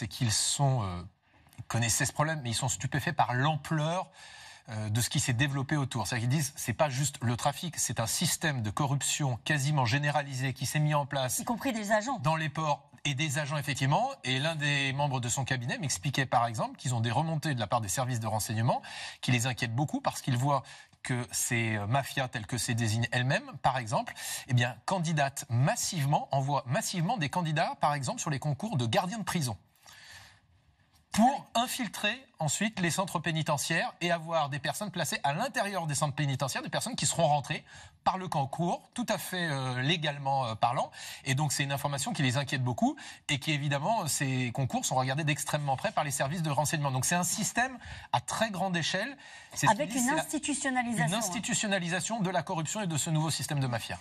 c'est qu'ils sont euh, connaissaient ce problème, mais ils sont stupéfaits par l'ampleur euh, de ce qui s'est développé autour. C'est-à-dire qu'ils disent, c'est pas juste le trafic, c'est un système de corruption quasiment généralisé qui s'est mis en place. Y compris des agents. Dans les ports et des agents, effectivement. Et l'un des membres de son cabinet m'expliquait, par exemple, qu'ils ont des remontées de la part des services de renseignement qui les inquiètent beaucoup parce qu'ils voient que ces euh, mafias telles que c'est désigné elles-mêmes, par exemple, eh bien, candidatent massivement, envoient massivement des candidats, par exemple, sur les concours de gardiens de prison infiltrer ensuite les centres pénitentiaires et avoir des personnes placées à l'intérieur des centres pénitentiaires, des personnes qui seront rentrées par le concours tout à fait euh, légalement euh, parlant. Et donc c'est une information qui les inquiète beaucoup et qui évidemment, ces concours sont regardés d'extrêmement près par les services de renseignement. Donc c'est un système à très grande échelle. Avec une institutionnalisation de la corruption et de ce nouveau système de mafia.